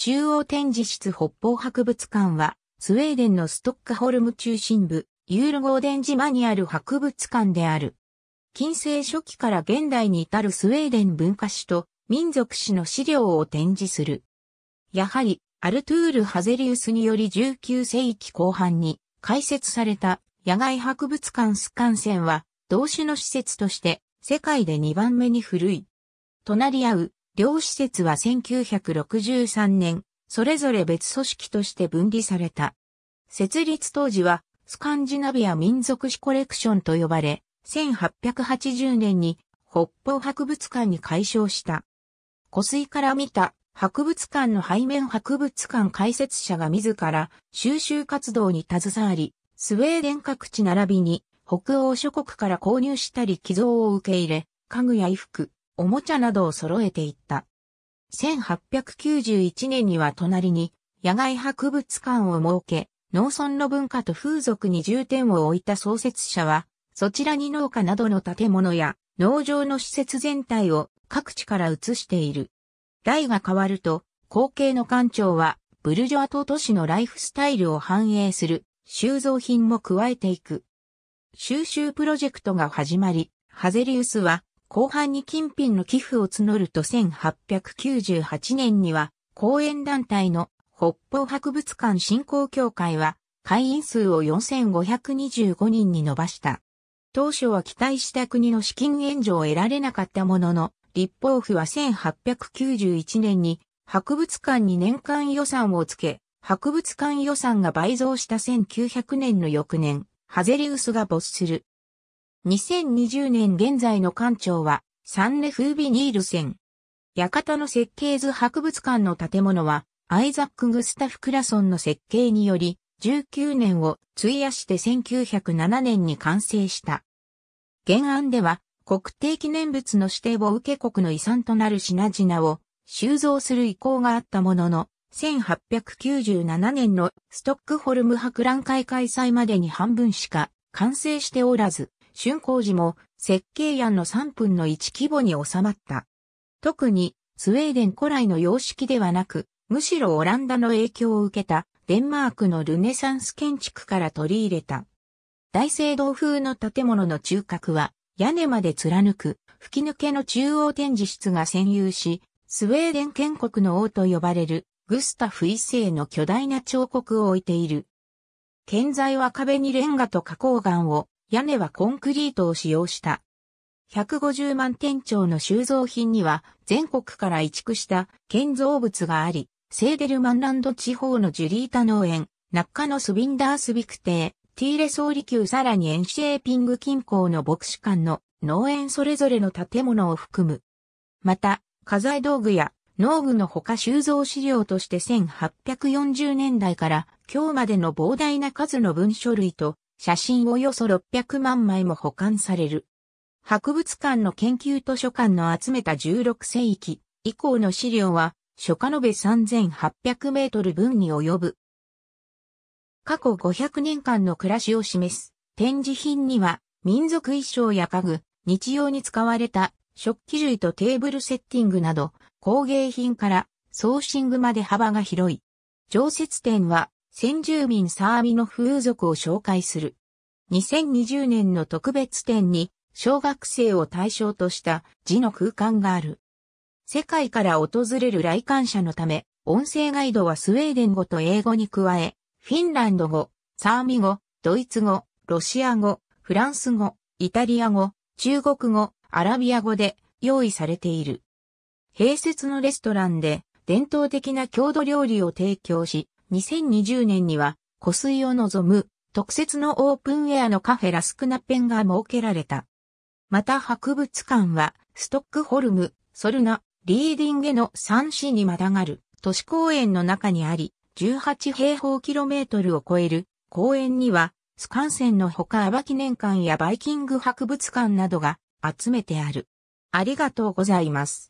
中央展示室北方博物館は、スウェーデンのストックホルム中心部、ユールゴーデン島にある博物館である。近世初期から現代に至るスウェーデン文化史と民族史の資料を展示する。やはり、アルトゥール・ハゼリウスにより19世紀後半に開設された野外博物館スカンセンは、同種の施設として世界で2番目に古い。隣り合う両施設は1963年、それぞれ別組織として分離された。設立当時は、スカンジナビア民族史コレクションと呼ばれ、1880年に北方博物館に改称した。湖水から見た博物館の背面博物館開設者が自ら収集活動に携わり、スウェーデン各地並びに北欧諸国から購入したり寄贈を受け入れ、家具や衣服、おもちゃなどを揃えていった。1891年には隣に野外博物館を設け、農村の文化と風俗に重点を置いた創設者は、そちらに農家などの建物や農場の施設全体を各地から移している。代が変わると、後継の館長は、ブルジョアと都市のライフスタイルを反映する収蔵品も加えていく。収集プロジェクトが始まり、ハゼリウスは後半に金品の寄付を募ると1898年には、公園団体の北方博物館振興協会は、会員数を4525人に伸ばした。当初は期待した国の資金援助を得られなかったものの、立法府は1891年に博物館に年間予算をつけ、博物館予算が倍増した1900年の翌年、ハゼリウスが没する2020年現在の館長は、サンネ・フービニールセン。館の設計図博物館の建物は、アイザック・グスタフ・クラソンの設計により、19年を費やして1907年に完成した。原案では、国定記念物の指定を受け国の遺産となる品々を収蔵する意向があったものの、1897年のストックホルム博覧会開催までに半分しか完成しておらず、春工時も設計案の3分の1規模に収まった。特にスウェーデン古来の様式ではなく、むしろオランダの影響を受けたデンマークのルネサンス建築から取り入れた。大聖堂風の建物の中核は屋根まで貫く吹き抜けの中央展示室が占有し、スウェーデン建国の王と呼ばれるグスタフ一世の巨大な彫刻を置いている。建材は壁にレンガと花崗岩を屋根はコンクリートを使用した。150万店長の収蔵品には全国から移築した建造物があり、セーデルマンランド地方のジュリータ農園、中カのスビンダースビクテー、ティーレソーリ級さらにエンシェーピング近郊の牧師館の農園それぞれの建物を含む。また、家財道具や農具のほか収蔵資料として1840年代から今日までの膨大な数の文書類と写真およそ600万枚も保管される。博物館の研究図書館の集めた16世紀以降の資料は、初夏延べ3800メートル分に及ぶ。過去500年間の暮らしを示す展示品には、民族衣装や家具、日用に使われた食器類とテーブルセッティングなど、工芸品からソーシングまで幅が広い。常設展は先住民サーミの風俗を紹介する。2020年の特別展に小学生を対象とした字の空間がある。世界から訪れる来館者のため、音声ガイドはスウェーデン語と英語に加え、フィンランド語、サーミ語、ドイツ語、ロシア語、フランス語、イタリア語、中国語、アラビア語で用意されている。併設のレストランで伝統的な郷土料理を提供し、2020年には、湖水を望む特設のオープンエアのカフェラスクナペンが設けられた。また博物館は、ストックホルム、ソルナ、リーディングの3市にまたがる都市公園の中にあり、18平方キロメートルを超える公園には、スカンセンのほかアバ記念館やバイキング博物館などが集めてある。ありがとうございます。